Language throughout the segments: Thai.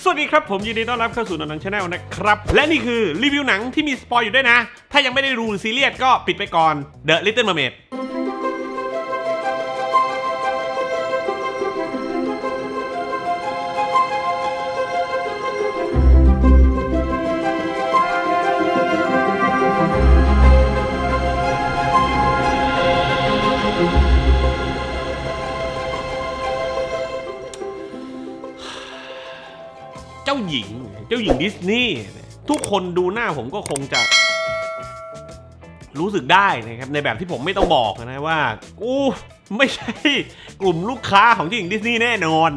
สวัสดีครับ ผมยินดีต้อนรับเข้าสู่นนังชาแนลนะครับ และนี่คือรีวิวหนังที่มีสปอยอยู่ด้วยนะ ถ้ายังไม่ได้ดูซีเรียสก็ปิดไปก่อน The Little Mermaid จ้าหญิง เจ้าหญิงดิสนีย์ ทุกคนดูหน้าผมก็คงจะรู้สึกได้นะครับในแบบที่ผมไม่ต้องบอกนะว่าอู้ไม่ใช่กลุ่มลูกค้าของเจ้าหญิงดิสนีย์แน่นอน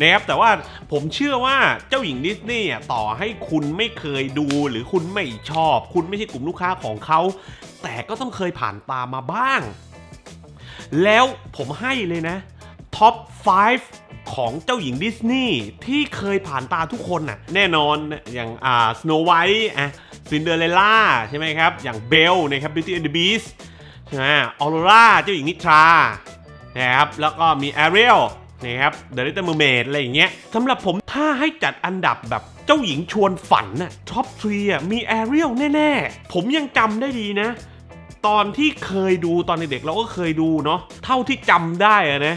นะครับแต่ว่าผมเชื่อว่าเจ้าหญิงดิสนีย์ต่อให้คุณไม่เคยดูหรือคุณไม่ชอบคุณไม่ใช่กลุ่มลูกค้าของเขาแต่ก็ต้องเคยผ่านตามาบ้าง แล้วผมให้เลยนะท็อป 5ของเจ้าหญิงดิสนีย์ที่เคยผ่านตาทุกคนน่ะแน่นอน อย่างอ่าสโนไวท์อ่ะซินเดอเรลล่าใช่ไหมครับ อย่างเบลนะครับ Beauty and the Beast ใช่ไหมออโรราเจ้าหญิงนิทรานะครับแล้วก็มีแอเรียลนะครับเดอะลิตเมอร์เมดอะไรอย่างเงี้ยสำหรับผมถ้าให้จัดอันดับแบบเจ้าหญิงชวนฝันน่ะท็อปทรีอ่ะมีแอเรียลแน่ ๆ ผมยังจำได้ดีนะ ตอนที่เคยดูตอนเด็กเราก็เคยดูเนาะเท่าที่จำได้อะนะ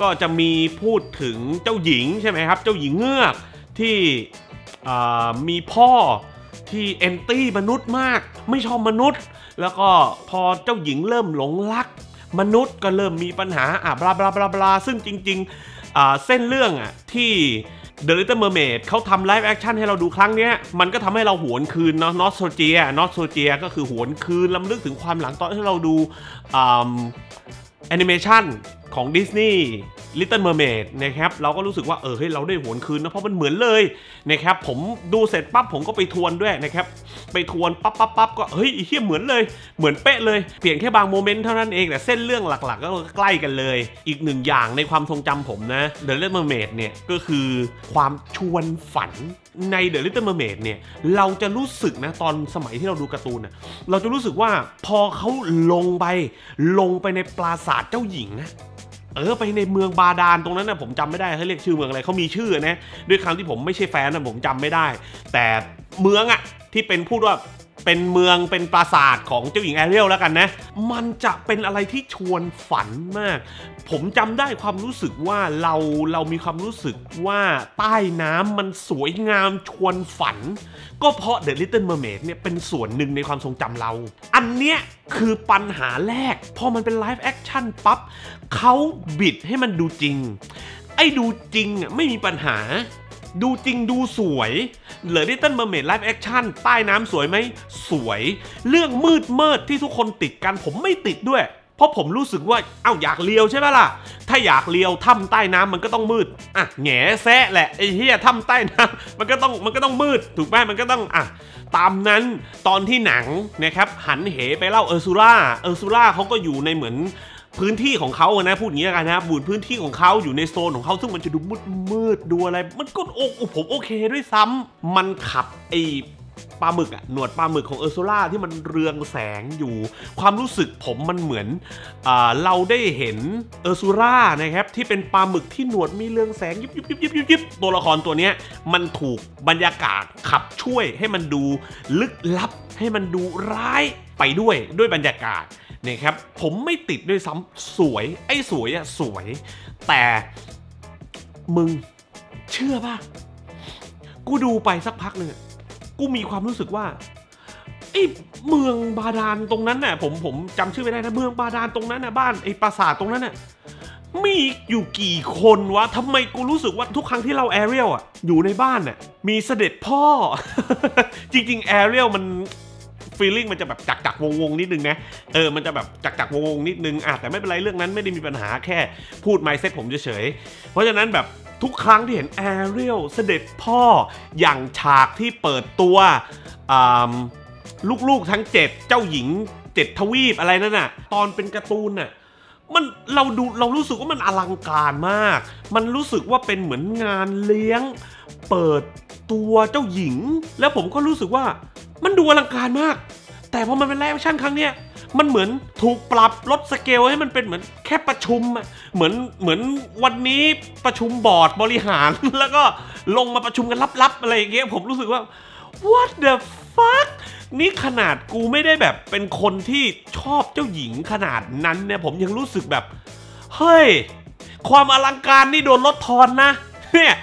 ก็จะมีพูดถึงเจ้าหญิงใช่ไหมครับ เจ้าหญิงเงือก ที่มีพ่อที่แอนตี้มนุษย์มากไม่ชอบมนุษย์แล้วก็พอเจ้าหญิงเริ่มหลงรัก มนุษย์ก็เริ่มมีปัญหาอ่ะบลาบลาบลาบลาซึ่งจริงๆเส้นเรื่องอ่ะที่ The Little Mermaid เขาทำไลฟ์แอคชั่นให้เราดูครั้งนี้มันก็ทำให้เราหวนคืนเนาะนอสโซเจียนอสโซเจียก็คือหวนคืนลำลึกถึงความหลังตอนที่เราดูแอนิเมชันของดิสนีย์ลิตเติ้ลเมอร์เมดนะครับเราก็รู้สึกว่าเออเฮ้ยเราได้หวนคืนนะ เพราะมันเหมือนเลยนะครับ ผมดูเสร็จปั๊บ ผมก็ไปทวนด้วยนะครับ ไปทวน ปั๊บปั๊บปั๊บก็เฮ้ยเฮียเหมือนเลย เหมือนเป๊ะเลยเปลี่ยนแค่บางโมเมนต์เท่านั้นเองแต่เส้นเรื่องหลัก ๆ ก็ใกล้กันเลย อีกหนึ่งอย่างในความทรงจำผมนะเดอะลิตเติ้ลเมอร์เมดเนี่ยก็คือความชวนฝันในเดอะลิตเติ้ลเมอร์เมดเนี่ย เราจะรู้สึกนะ ตอนสมัยที่เราดูการ์ตูนเราจะรู้สึกว่าพอเขาลงไปลงไปในปราสาทเจ้าหญิงนะเออไปในเมืองบาดาลตรงนั้นนะผมจำไม่ได้เขาเรียกชื่อเมืองอะไรเขามีชื่อนะด้วยคำที่ผมไม่ใช่แฟนนะผมจำไม่ได้ แต่เมืองอะที่เป็นพูดว่าเป็นเมืองเป็นปราสาทของเจ้าหญิงแอเรียลแล้วกันนะ มันจะเป็นอะไรที่ชวนฝันมาก ผมจำได้ความรู้สึกว่าเราเรามีความรู้สึกว่าใต้น้ำมันสวยงามชวนฝัน ก็เพราะ The Little Mermaid เนี่ยเป็นส่วนหนึ่งในความทรงจำเรา อันเนี้ยคือปัญหาแรก พอมันเป็นไลฟ์แอคชั่นปั๊บ เขาบิดให้มันดูจริง ไอ้ดูจริงอ่ะไม่มีปัญหาดูจริงดูสวยเหลือดิเติลเมอร์เมดไลฟ์แอคชั่นใต้น้ำสวยไหมสวย เรื่องมืดเมิดที่ทุกคนติดกันผมไม่ติดด้วย เพราะผมรู้สึกว่าเอ้าอยากเลียวใช่ไหมล่ะถ้าอยากเลียวถ้ำใต้น้ำมันก็ต้องมืดอ่ะแง่แซะแหละไอ้เหี้ยถ้ำใต้น้ำมันก็ต้องมันก็ต้องมืดถูกไหมมันก็ต้องอ่ะตามนั้นตอนที่หนังนะครับ หันเหไปเล่าเออร์ซูล่าเออร์ซูล่าเขาก็อยู่ในเหมือนพื้นที่ของเขาอะนะพูดอย่างนี้กันนะบุญพื้นที่ของเขาอยู่ในโซนของเขาซึ่งมันจะดูมืดมืดดูอะไรมันก็โอ้ผมโอเค ด้วยซ้ำมันขับไอปลาหมึกอะหนวดปลาหมึกของเออร์โซล่าที่มันเรืองแสงอยู่ ความรู้สึกผมมันเหมือนเอเราได้เห็นเออร์โซล่านะครับที่เป็นปลาหมึกที่หนวดมีเรืองแสงยิบยิบยิบยิบยิบยิบตัวละครตัวเนี้ยมันถูกบรรยากาศขับช่วยให้มันดูลึกลับให้มันดูร้ายไปด้วยด้วยบรรยากาศนี่ครับผมไม่ติดด้วยซ้ำสวยไอ้สวยอะสวย แต่ มึง เชื่อป่ะกูดูไปสักพักหนึ่งกูมีความรู้สึกว่า ไอ้เมืองบาดาลตรงนั้นน่ะผมผมจำชื่อไม่ได้นะเมืองบาดาลตรงนั้นน่ะบ้านไอ้ปราสาทตรงนั้นน่ะมีอยู่กี่คนวะทำไมกูรู้สึกว่าทุกครั้งที่เราแอเรียลอ่ะอยู่ในบ้านน่ะมีเสด็จพ่อ จริงๆแอเรียลมันฟีลลิ่งมันจะแบบจักจักวงวงนิดนึงนะ เออ มันจะแบบจักจักวงวงนิดนึงอ่ะแต่ไม่เป็นไรเรื่องนั้นไม่ได้มีปัญหาแค่ พูดไมเซ็ตผมเฉย ๆ เพราะฉะนั้นแบบทุกครั้งที่เห็นแอเรียลเสด็จพ่ออย่างฉากที่เปิดตัวลูกๆทั้งเจ็ดเจ้าหญิงเจ็ดทวีปอะไรนั่นน่ะ ตอนเป็นการ์ตูนน่ะมันเราดูเรารู้สึกว่ามันอลังการมาก มันรู้สึกว่าเป็นเหมือนงานเลี้ยง เปิดตัวเจ้าหญิง แล้วผมก็รู้สึกว่ามันดูอลังการมาก แต่พอมันเป็นไลฟ์แอคชั่นครั้งเนี้ยมันเหมือนถูกปรับลดสเกลให้มันเป็นเหมือนแค่ประชุมเหมือนเหมือนวันนี้ประชุมบอร์ดบริหารแล้วก็ลงมาประชุมกันลับๆอะไรอย่างเงี้ยผมรู้สึกว่า what the fuck นี่ขนาดกูไม่ได้แบบเป็นคนที่ชอบเจ้าหญิงขนาดนั้นเนี่ย ผมยังรู้สึกแบบเฮ้ยความอลังการนี่โดนลดทอนนะเนี่ย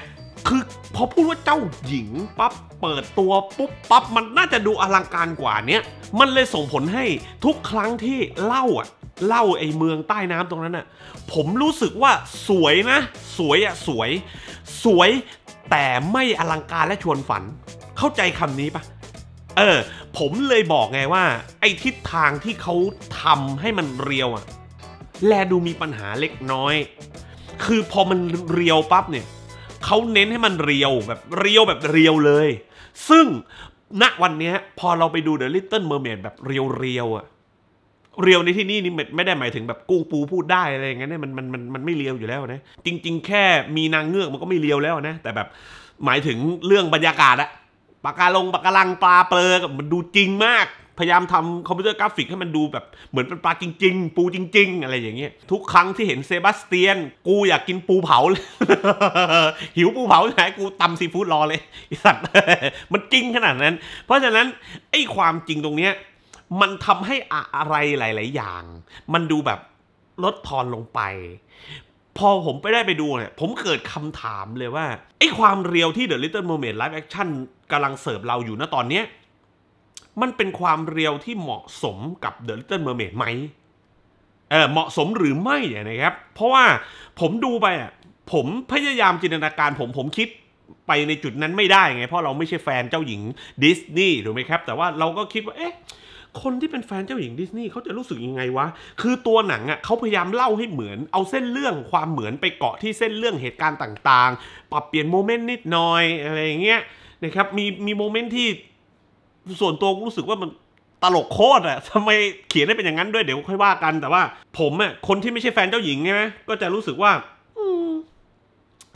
คือพอพูดว่าเจ้าหญิงปั๊บเปิดตัวปุ๊บปั๊บมันน่าจะดูอลังการกว่าเนี้ยมันเลยส่งผลให้ทุกครั้งที่เล่าอ่ะเล่าไอ้เมืองใต้น้ำตรงนั้นอ่ะผมรู้สึกว่าสวยนะ สวยอ่ะสวย สวยแต่ไม่อลังการและชวนฝัน เข้าใจคำนี้ปะเออ ผมเลยบอกไงว่า ไอ้ทิศทางที่เขาทำให้มันเรียวอ่ะแลดูมีปัญหาเล็กน้อย คือพอมันเรียวปั๊บเนี่ยเขาเน้นให้มันเรียวแบบเรียวแบบเรียวเลย ซึ่งณวันนี้พอเราไปดู The Little Mermaid แบบเรียวเรียวอะเรียวในที่นี่นี่ไม่ได้หมายถึงแบบกุ้งปูพูดได้อะไรอย่างเงี้ยมันมันมันมันไม่เรียวอยู่แล้วนะจริง ๆ แค่มีนางเงือกมันก็ไม่เรียวแล้วนะแต่แบบหมายถึงเรื่องบรรยากาศอะปากกาลงปากกาลังปลาเปลือกมันดูจริงมากพยายามทำคอมพิวเตอร์กราฟิกให้มันดูแบบเหมือนเป็นปลาจริงๆ ปูจริงๆ อะไรอย่างเงี้ยทุกครั้งที่เห็นเซบาสเตียนกูอยากกินปูเผาเลยหิวปูเผาไหนกูตำซีฟู้ดรอเลยสัตว์ มันจริงขนาดนั้น เพราะฉะนั้น ไอ้ความจริงตรงเนี้ยมันทำให้อะไรหลาย ๆ อย่าง มันดูแบบลดทอนลงไป พอผมไปได้ไปดูเนี่ยผมเกิดคำถามเลยว่าไอ้ความเรียวที่ The Little Mermaid Live Action กำลังเสิร์ฟเราอยู่นะตอนเนี้ยมันเป็นความเรียวที่เหมาะสมกับ The Little Mermaid ไหมเออเหมาะสมหรือไม่เนี่ยนะครับ เพราะว่าผมดูไปอ่ะ ผมพยายามจินตนาการผม ผมคิดไปในจุดนั้นไม่ได้ไง เพราะเราไม่ใช่แฟนเจ้าหญิงดิสนีย์ถูกไหมครับ แต่ว่าเราก็คิดว่า เอ๊ะ คนที่เป็นแฟนเจ้าหญิงดิสนีย์เขาจะรู้สึกยังไงวะ คือตัวหนังอ่ะเขาพยายามเล่าให้เหมือนเอาเส้นเรื่องความเหมือนไปเกาะที่เส้นเรื่องเหตุการณ์ต่างๆ ปรับเปลี่ยนโมเมนต์นิดหน่อยอะไรอย่างเงี้ยนะครับ มีมีโมเมนต์ที่ส่วนตัวรู้สึกว่ามันตลกโคตรอะทำไมเขียนได้เป็นอย่างนั้นด้วยเดี๋ยวค่อยว่ากันแต่ว่าผมอะคนที่ไม่ใช่แฟนเจ้าหญิงใช่ไหมก็จะรู้สึกว่า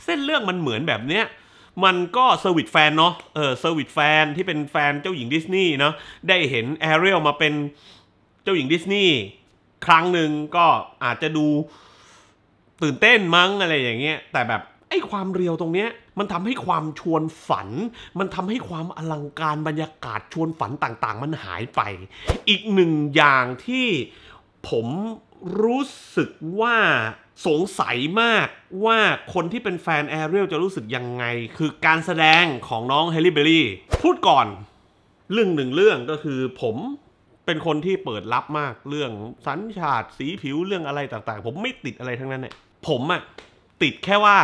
เส้นเรื่องมันเหมือนแบบเนี้ยมันก็เซอร์วิสแฟนเนาะเออเซอร์วิสแฟนที่เป็นแฟนเจ้าหญิงดิสนีย์เนาะได้เห็นแอเรียลมาเป็นเจ้าหญิงดิสนีย์ครั้งหนึ่งก็อาจจะดู ตื่นเต้นมั้งอะไรอย่างเงี้ยแต่แบบไอ้ความเรียวตรงเนี้ยมันทำให้ความชวนฝัน มันทำให้ความอลังการบรรยากาศชวนฝันต่างๆ มันหายไป อีกหนึ่งอย่างที่ผมรู้สึกว่าสงสัยมากว่าคนที่เป็นแฟน แอเรียลจะรู้สึกยังไง คือการแสดงของน้องเฮลิเบอรี่พูดก่อน เรื่องหนึ่งเรื่องก็คือผมเป็นคนที่เปิดรับมาก เรื่องสัญชาติสีผิวเรื่องอะไรต่างๆ ผมไม่ติดอะไรทั้งนั้นเนี่ยผมอะติดแค่ว่า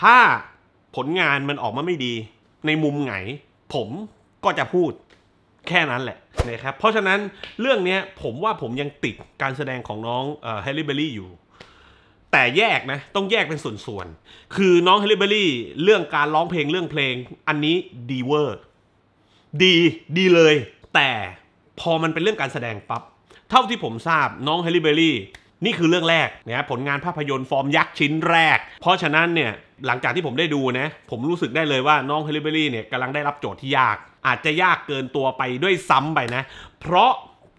ถ้าผลงานมันออกมาไม่ดีในมุมไหนผมก็จะพูดแค่นั้นแหละนะครับเพราะฉะนั้นเรื่องนี้ผมว่าผมยังติดการแสดงของน้องแฮร์รี่เบอรี่อยู่ แต่แยกนะ ต้องแยกเป็นส่วน ๆ คือน้องแฮร์รี่เบอรี่เรื่องการร้องเพลงเรื่องเพลงอันนี้ดีเวอร์ดีดีเลย แต่พอมันเป็นเรื่องการแสดงปับ๊บเท่าที่ผมทราบน้องแฮร์เบอรี่นี่คือเรื่องแรกนะครับผลงานภาพยนตร์ฟอร์มยักษ์ชิ้นแรก เพราะฉะนั้นเนี่ยหลังจากที่ผมได้ดูนะผมรู้สึกได้เลยว่าน้องเฮลิเบอรี่เนี่ยกำลังได้รับโจทย์ที่ยาก อาจจะยากเกินตัวไปด้วยซ้ำไปนะ เพราะ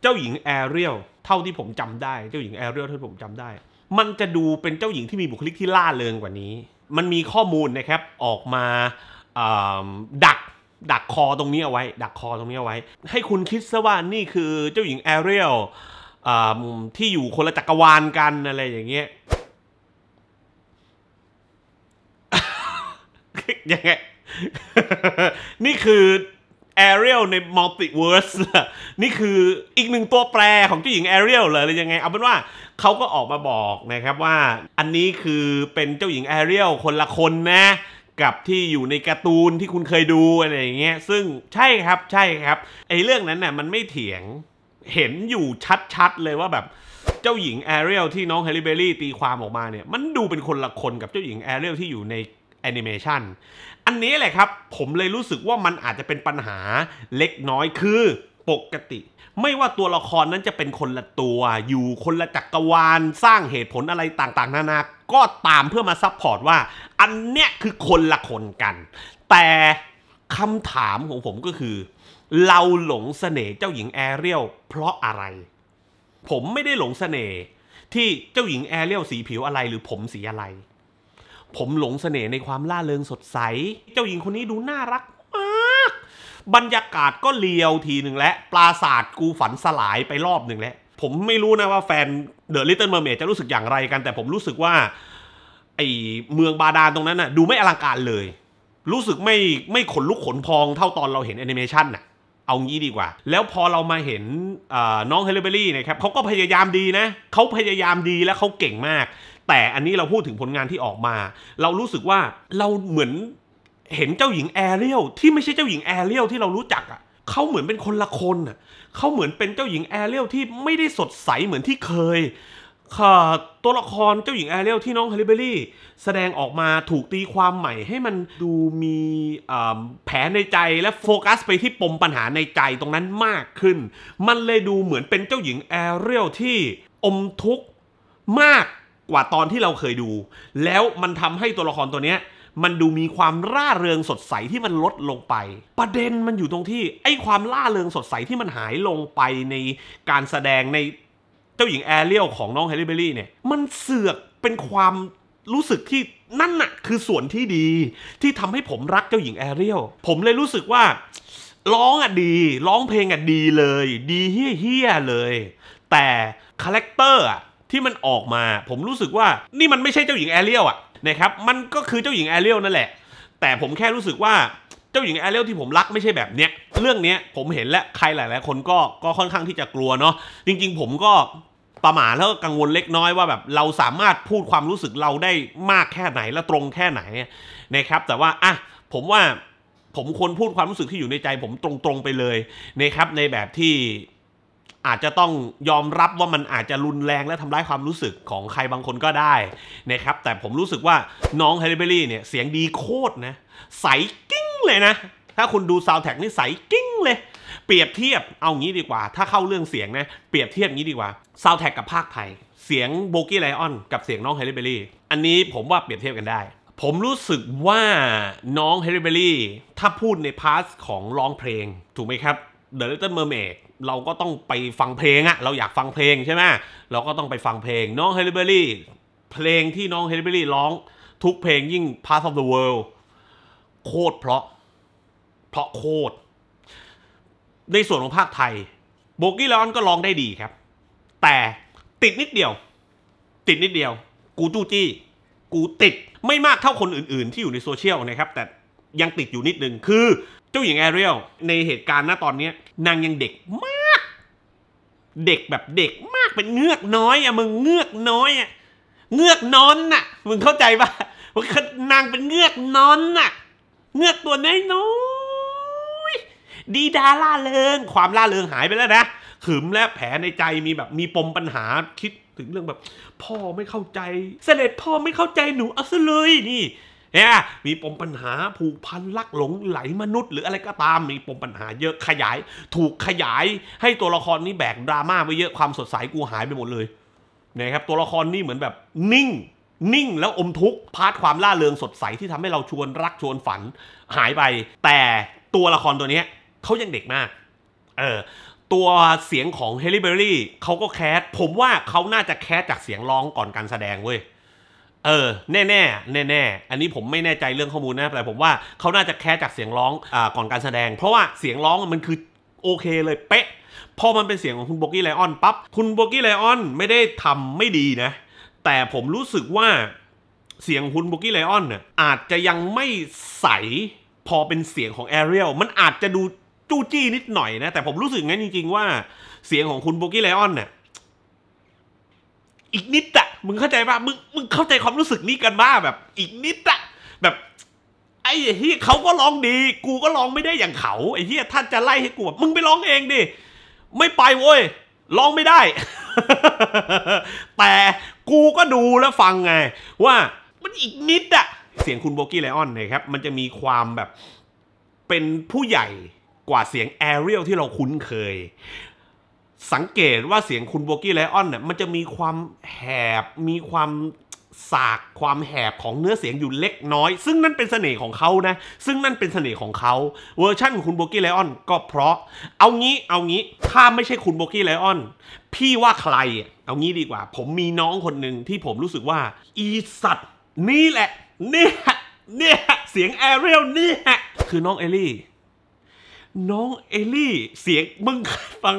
เจ้าหญิงแอเรียลเท่าที่ผมจำได้เจ้าหญิงแอเรียลเท่าที่ผมจำได้ มันจะดูเป็นเจ้าหญิงที่มีบุคลิกที่ล่าเริงกว่านี้ มันมีข้อมูลนะครับออกมาดักดักคอตรงนี้เอาไว้ ดักคอตรงนี้เอาไว้ ให้คุณคิดซะว่านี่คือเจ้าหญิงแอเรียลที่อยู่คนละจักรวาลกันอะไรอย่างเงี้ยยังไง นี่คือแอเรียลในมัลติเวิร์ส นี่คืออีกหนึ่งตัวแปรของเจ้าหญิงแอเรียลเลยหรือยังไง เอาเป็นว่าเขาก็ออกมาบอกนะครับว่า อันนี้คือเป็นเจ้าหญิงแอเรียลคนละคนนะ กับที่อยู่ในการ์ตูนที่คุณเคยดูอะไรอย่างเงี้ย ซึ่งใช่ครับใช่ครับไอ้เรื่องนั้นน่ะมันไม่เถียงเห็นอยู่ชัดๆ เลยว่าแบบเจ้าหญิงแอเรียลที่น้องเฮลิเบลลี่ตีความออกมาเนี่ย มันดูเป็นคนละคนกับเจ้าหญิงแอเรียลที่อยู่ในแอนิเมชันอันนี้แหละครับผมเลยรู้สึกว่ามันอาจจะเป็นปัญหาเล็กน้อยคือปกติ ไม่ว่าตัวละครนั้นจะเป็นคนละตัว อยู่คนละจักรวาล สร้างเหตุผลอะไรต่างๆนานา ก็ตามเพื่อมาซับพอร์ตว่าอันเนี้ยคือคนละคนกัน แต่คำถามของผมก็คือเราหลงเสน่ห์เจ้าหญิงแอเรียลเพราะอะไร ผมไม่ได้หลงเสน่ห์ที่เจ้าหญิงแอเรียลสีผิวอะไรหรือผมสีอะไร ผมหลงเสน่ห์ในความล่าเริงสดใส เจ้าหญิงคนนี้ดูน่ารักมากบรรยากาศก็เลียวทีหนึ่งและ ปราศาสตร์กูฝันสลายไปรอบหนึ่งแล้ว ผมไม่รู้นะว่าแฟนเดอะลิตเติ้ลเมอร์เมดจะรู้สึกอย่างไรกัน แต่ผมรู้สึกว่า ไอเมืองบาดาลตรงนั้นน่ะดูไม่อลังการเลย รู้สึกไม่ไม่ขนลุกขนพองเท่าตอนเราเห็นแอนิเมชันน่ะเอางี้ดีกว่า แล้วพอเรามาเห็นน้องเฮเลเบอรี่นะครับเขาก็พยายามดีนะ เขาพยายามดีและเขาเก่งมาก แต่อันนี้เราพูดถึงผลงานที่ออกมา เรารู้สึกว่าเราเหมือนเห็นเจ้าหญิงแอเรียลที่ไม่ใช่เจ้าหญิงแอเรียลที่เรารู้จักอ่ะเขาเหมือนเป็นคนละคนอ่ะเขาเหมือนเป็นเจ้าหญิงแอเรียลที่ไม่ได้สดใสเหมือนที่เคยค่ะตัวละครเจ้าหญิง แอเรียลที่น้องฮาริเบอรี่แสดงออกมาถูกตีความใหม่ให้มันดูมีแผนในใจและโฟกัสไปที่ปมปัญหาในใจตรงนั้นมากขึ้น มันเลยดูเหมือนเป็นเจ้าหญิงแอเรียลที่อมทุกข์มากกว่าตอนที่เราเคยดู แล้วมันทำให้ตัวละครตัวเนี้ยมันดูมีความร่าเริงสดใสที่มันลดลงไป ประเด็นมันอยู่ตรงที่ไอ้ความร่าเริงสดใสที่มันหายลงไปในการแสดงในเจ้าหญิงแอเรียลของน้องแฮร์รี่เบอรี่เนี่ยมันเสือกเป็นความรู้สึกที่นั่นน่ะคือส่วนที่ดีที่ทำให้ผมรักเจ้าหญิงแอเรียลผมเลยรู้สึกว่า ร้องอ่ะดี ร้องเพลงอ่ะดีเลย ดีเฮี้ยยเลย แต่คาแรคเตอร์อ่ะที่มันออกมาผมรู้สึกว่านี่มันไม่ใช่เจ้าหญิงแอเรียลอ่ะนะครับ มันก็คือเจ้าหญิงแอเรียลนั่นแหละ แต่ผมแค่รู้สึกว่าเจ้าหญิงแอเรียลที่ผมรักไม่ใช่แบบเนี้ยเรื่องเนี้ยผมเห็นและใครหลาย ๆ คนก็ก็ค่อนข้างที่จะกลัวเนาะจริง ๆ ผมก็ประมาทแล้วก็กังวลเล็กน้อยว่าแบบเราสามารถพูดความรู้สึกเราได้มากแค่ไหนและตรงแค่ไหนนะครับแต่ว่าอ่ะผมว่าผมควรพูดความรู้สึกที่อยู่ในใจ ผมตรงๆไปเลยนะครับในแบบที่อาจจะต้องยอมรับว่ามันอาจจะรุนแรงและทำร้ายความรู้สึกของใครบางคนก็ได้นะครับแต่ผมรู้สึกว่าน้องเฮลิเบอรี่เนี่ยเสียงดีโคตรนะใสกิ้งเลยนะ ถ้าคุณดูซาวแท็กนี่ใสกิ้งเลยเปรียบเทียบเอางี้ดีกว่า ถ้าเข้าเรื่องเสียงนะ เปรียบเทียบงี้ดีกว่าซาวแท็กกับภาคไทยเสียงโบกี้ไลออนกับเสียงน้องเฮลิเบอรี่อันนี้ผมว่าเปรียบเทียบกันได้ ผมรู้สึกว่าน้องเฮลิเบอรี่ถ้าพูดในพาร์ทของร้องเพลงถูกไหมครับ The Little Mermaid เราก็ต้องไปฟังเพลงอะเราอยากฟังเพลงใช่ไหมเราก็ต้องไปฟังเพลงน้องเฮลิเบอรี่เพลงที่น้องเฮลิเบอรี่ร้อง ทุกเพลงยิ่ง p a t h of the World โคตรเพราะ เพราะโคตรในส่วนของภาคไทยโบกี้ลออนก็ร้องได้ดีครับ แต่ติดนิดเดียวติดนิดเดียว กูจู้จี้กูติดไม่มากเท่าคนอื่นๆที่อยู่ในโซเชียลนะครับ แต่ยังติดอยู่นิดนึงคือ เจ้าหญิงแอเรียลในเหตุการณ์ณตอนนี้นางยังเด็กมาก เด็กแบบเด็กมากเป็นเงือกน้อยอะมึงเงือกน้อยอะเงือกนอนน่ะ มึงเข้าใจปะนางเป็นเงือกนอนน่ะ เงือกตัวน้อยดีดาล่าเริงความล่าเริงหายไปแล้วนะขึมและแผลในใจมีแบบมีปมปัญหาคิดถึงเรื่องแบบ พ่อไม่เข้าใจเสด็จพ่อไม่เข้าใจหนูเอาซะเลยนี่เนี่ยมีปมปัญหาผูกพันลักหลงไหลมนุษย์ หรืออะไรก็ตามมีปมปัญหาเยอะขยายถูกขยายให้ตัวละครนี้แบกดราม่าไปเยอะความสดใสกูหายไปหมดเลยนะครับ ตัวละครนี่เหมือนแบบนิ่ง นิ่งแล้วอมทุกข์พาร์ทความล่าเริงสดใสที่ทำให้เราชวนรักชวนฝันหายไปแต่ตัวละครตัวนี้เขายังเด็กมาก เออ ตัวเสียงของเฮลิเบอรี่เขาก็แคส ผมว่าเขาน่าจะแคสจากเสียงร้องก่อนการแสดงเว้ย เออ แน่แน่แน่แน่อันนี้ผมไม่แน่ใจเรื่องข้อมูลนะ แต่ผมว่าเขาน่าจะแคสจากเสียงร้อง อ่า ก่อนการแสดง เพราะว่าเสียงร้องมันคือโอเค เลยเป๊ะ พอมันเป็นเสียงของคุณโบกี้ไลออนปั๊บ คุณโบกี้ไลออนไม่ได้ทำไม่ดีนะ แต่ผมรู้สึกว่าเสียงคุณโบกี้ไลออนเนี่ยอาจจะยังไม่ใส พอเป็นเสียงของแอเรียล มันอาจจะดูจู้จี้นิดหน่อยนะแต่ผมรู้สึกงั้นจริงๆ ว่า เสียงของคุณโบกี้ไลออนเนี่ยอีกนิดอะมึงเข้าใจป่ะมึงมึงเข้าใจความรู้สึกนี้กันบ้าแบบ อีกนิดอะแบบ ไอ้เฮียเขาก็ร้องดี กูก็ร้องไม่ได้อย่างเขาไอ้เฮียท่านจะไล่ให้กูมึงไปร้องเองดิ ไม่ไปโว้ยร้องไม่ได้ แต่กูก็ดูแล้ว ฟังไง ว่า มันอีกนิดอะเสียงคุณโบกี้ไลออนเนี่ยครับ มันจะมีความแบบเป็นผู้ใหญ่กว่าเสียงแอเรียลที่เราคุ้นเคย สังเกตว่าเสียงคุณโบกี้ไลออนเนี่ยมันจะมีความแหบ มีความสาก ความแหบของเนื้อเสียงอยู่เล็กน้อย ซึ่งนั่นเป็นเสน่ห์ของเขานะ ซึ่งนั่นเป็นเสน่ห์ของเขาเวอร์ชั่นคุณโบกี้ไลออน ก็เพราะ เอางี้ เอางี้ ถ้าไม่ใช่คุณโบกี้ไลออน พี่ว่าใคร เอางี้ดีกว่า ผมมีน้องคนหนึ่งที่ผมรู้สึกว่าอีสัตนี่แหละเนี่ยเนี่ยเสียงแอเรียลนี่คือน้องเอลลี่น้องเอลี่เสียงมึงเคยฟัง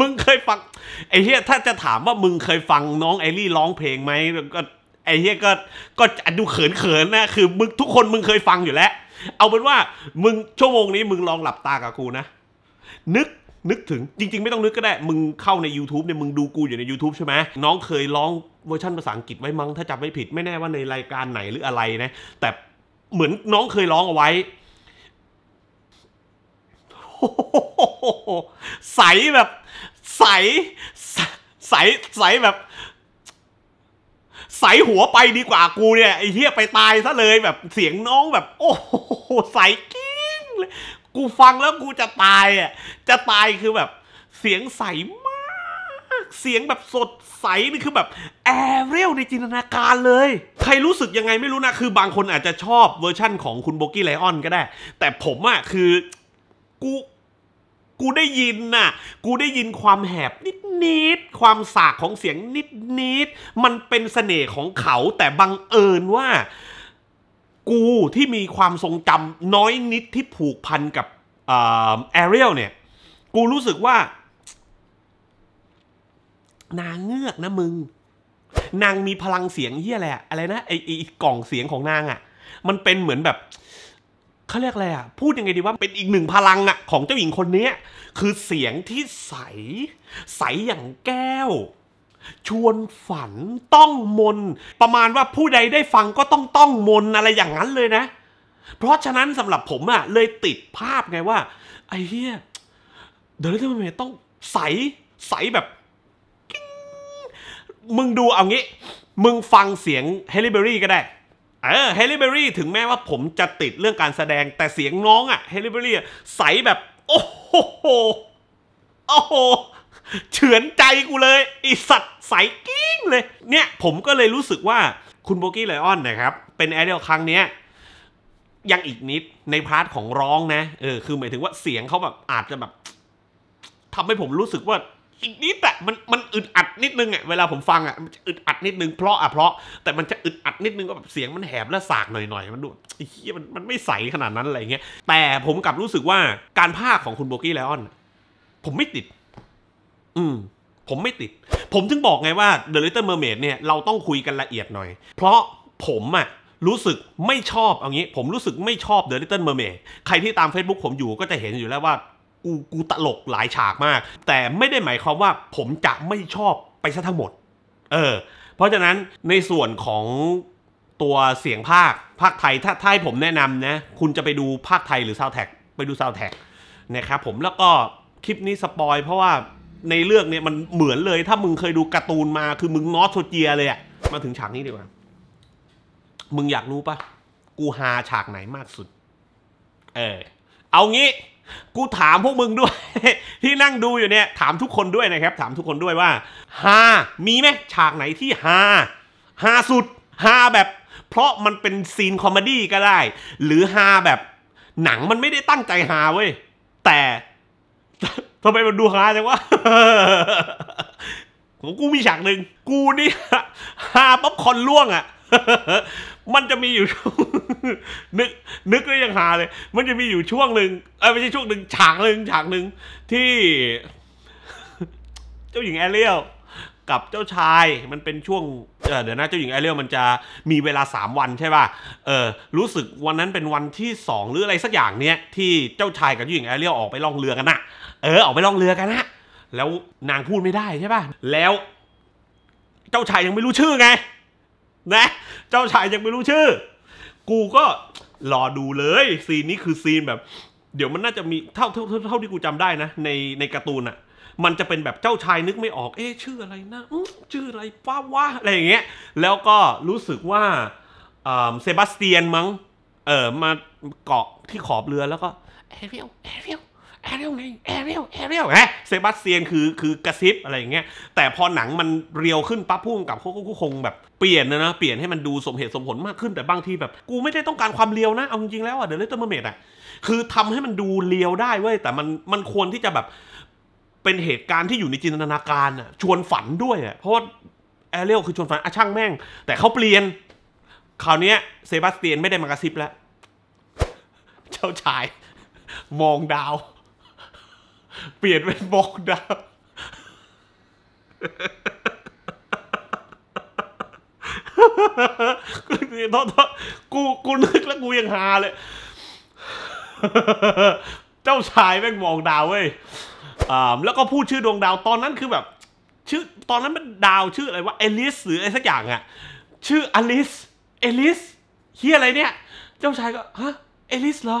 มึงเคยฟังไอ้เฮียถ้าจะถามว่ามึงเคยฟังน้องเอลี่ร้องเพลงไหมก็ไอ้เฮียก็ก็ดูเขินๆนะคือ มึงทุกคนมึงเคยฟังอยู่แล้ว เอาเป็นว่า มึงชั่วโมงนี้มึงลองหลับตากับกูนะ นึกนึกถึงจริงๆ ไม่ต้องนึกก็ได้มึงเข้าใน YouTube เนี่ยมึงดูกูอยู่ใน YouTube ใช่ไหมน้องเคยร้องเวอร์ชันภาษาอังกฤษไว้มั้งถ้าจำไม่ผิดไม่แน่ว่าในรายการไหนหรืออะไรนะแต่เหมือนน้องเคยร้องเอาไว้ใสแบบใสใสใสแบบ ใสหัวไปดีกว่ากูเนี่ยไอ้เหี้ยไปตายซะเลยแบบเสียงน้องแบบ โอ้โหใสกิ้งเลยกูฟังแล้วกูจะตายอ่ะจะตายคือแบบ เสียงใสมาก เสียงแบบสดใสนี่คือแบบแอร์เรียลในจินตนาการเลย ใครรู้สึกยังไงไม่รู้นะคือบางคนอาจจะชอบเวอร์ชั่นของคุณโบกี้ไลออนก็ได้ แต่ผมอะคือกูกูได้ยินน่ะ กูได้ยินความแหบนิดๆความสากของเสียงนิดๆมันเป็นเสน่ห์ของเขา แต่บังเอิญว่า กูที่มีความทรงจำน้อยนิดที่ผูกพันกับแอรรียลเนี่ย กูรู้สึกว่า นางเงือกนะมึง นางมีพลังเสียงเฮียอะไรอะไรนะไอไอกล่องเสียงของนางอะ่ะ มันเป็นเหมือนแบบเขาเรียกอะไรอ่ะ พูดยังไงดีว่าเป็นอีกหนึ่งพลังอ่ะ ของเจ้าหญิงคนนี้ คือเสียงที่ใส ใสอย่างแก้ว ชวนฝันต้องมน ประมาณว่าผู้ใดได้ฟังก็ต้องต้องมนอะไรอย่างนั้นเลยนะ เพราะฉะนั้นสำหรับผมอ่ะ เลยติดภาพไงว่า ไอ้เฮียเดี๋ยิเรื่องมนต้องใสใสแบบมึงดูเอางี้ มึงฟังเสียงเฮลิเบอรี่ก็ได้เออเฮลิเบอรี่ถึงแม้ว่าผมจะติดเรื่องการแสดงแต่เสียงน้องอะเฮลิเบอรี่ใสแบบ โอ้โหโอ้โหเฉือนใจกูเลยไอสัตว์ใสกิ้งเลย เนี่ย ผมก็เลยรู้สึกว่าคุณโบกี้ไลออนนะครับ เป็นแอเดลครั้งเนี้ยยังอีกนิดในพาร์ทของร้องนะเออ คือหมายถึงว่าเสียงเขาแบบอาจจะแบบทำให้ผมรู้สึกว่าอีกนิดแต่มันมันอึดอัดนิดนึงอ่ะเวลาผมฟังอ่ะมันจะอึดอัดนิดนึงเพราะอ่ะเพราะ แต่มันจะอึดอัดนิดนึงก็แบบเสียงมันแหบและสากหน่อยๆ มันดูอเฮียมันมันไม่ใสขนาดนั้นอะไรเงี้ยแต่ผมกลับรู้สึกว่าการภาคของคุณโบกี้ไลออนผมไม่ติด อืม ผมไม่ติด ผมถึงบอกไงว่า The Little Mermaid เนี่ยเราต้องคุยกันละเอียดหน่อย เพราะผมอ่ะรู้สึกไม่ชอบเอางี้ ผมรู้สึกไม่ชอบ The Little Mermaid ใครที่ตาม Facebook ผมอยู่ก็จะเห็นอยู่แล้วว่ากูกู ตลกหลายฉากมาก แต่ไม่ได้หมายความว่า ผมจะไม่ชอบไปซะทั้งหมด เออเพราะฉะนั้นในส่วนของตัวเสียงภาคภาคไทยถ้าถ้าให้ผมแนะนำนะคุณจะไปดูภาคไทยหรือซาวแท็ก ไปดูซาวแท็กนะครับผมแล้วก็คลิปนี้สปอย เพราะว่าในเรื่องเนี่ยมันเหมือนเลยถ้ามึงเคยดูการ์ตูนมาคือมึงนอสโซเจียเลยอะมาถึงฉากนี้ดีกว่ามึงอยากรู้ปะกูหาฉากไหนมากสุด เออเอางี้กูถามพวกมึงด้วย ที่นั่งดูอยู่เนี่ย ถามทุกคนด้วยนะครับ ถามทุกคนด้วยว่าฮา มีไหมฉากไหนที่ฮาฮาสุดฮาแบบ เพราะมันเป็นซีนคอมเมดี้ก็ได้ หรือฮาแบบ หนังมันไม่ได้ตั้งใจฮาเว้ย แต่ทำไมมันดูฮาจังวะของกูมีฉากหนึ่ง กูนี่ฮาป๊อปคอนล่วงอะะมันจะมีอยู่ช่วงนึกนึกก็ยังหาเลย มันจะมีอยู่ช่วงหนึ่ง เออไม่ใช่ช่วงหนึ่งฉากหนึ่งฉากหนึ่งที่ เจ้าหญิงแอเรียลกับเจ้าชายมันเป็นช่วงเเดี๋ยวนะ เจ้าหญิงแอเรียลมันจะมีเวลา3วันใช่ป่ะ เออรู้สึกวันนั้นเป็นวันที่2หรืออะไรสักอย่างเนี้ยที่เจ้าชายกับเจ้าหญิงแอเรียลออกไปล่องเรือกันนะเออออกไปล่องเรือกันนะแล้วนางพูดไม่ได้ใช่ป่ะ แล้ว เจ้าชายยังไม่รู้ชื่อไงนะเจ้าชายยังไม่รู้ชื่อ กูก็รอดูเลยซีนนี้คือซีนแบบ เดี๋ยวมันน่าจะมีเท่าเท่าเท่าที่กูจำได้นะในในการ์ตูนอะมันจะเป็นแบบเจ้าชายนึกไม่ออกเอ๊ชื่ออะไรนะชื่ออะไรป้าวะอะไรอย่างเงี้ยแล้วก็รู้สึกว่าเซบาสเตียนมั้งเออมาเกาะที่ขอบเรือแล้วก็เอเรียลเอเรียลแอเรียลไงแอเรียลแอเรียลฮะเซบาสเตียนคือ คือกระซิบอะไรอย่างเงี้ย แต่พอหนังมันเรียวขึ้น ปั๊บพุ่งกับเขาก็คง แบบเปลี่ยนนะนะ เปลี่ยนให้มันดูสมเหตุสมผลมากขึ้น แต่บางทีแบบ กูไม่ได้ต้องการความเรียวนะ เอาจริงๆแล้วอะเดอะเลตเตอร์เมเมดอะคือทำให้มันดูเรียวได้เว้ย แต่มันมันควรที่จะแบบเป็นเหตุการณ์ที่อยู่ในจินตนาการอะชวนฝันด้วยอะเพราะว่าแอเรียลคือชวนฝันอะช่างแม่ง แต่เขาเปลี่ยนคราวนี้เซบาสเตียนไม่ได้มากระซิบแล้ว เจ้าชาย มองดาวเปลี่ยนเป็นบอกดาวตอนกูกูนึกแล้วกูยังหาเลย เจ้าชายแม่งมองดาวเว้ยอ่าแล้วก็พูดชื่อดวงดาว ตอนนั้นคือแบบ ชื่อตอนนั้นมันดาวชื่ออะไรวะเอลิสหรืออะไรสักอย่างอะชื่ออลิสเอลิสเฮียอะไรเนี่ย เจ้าชายก็ ฮะเอลิสเหรอ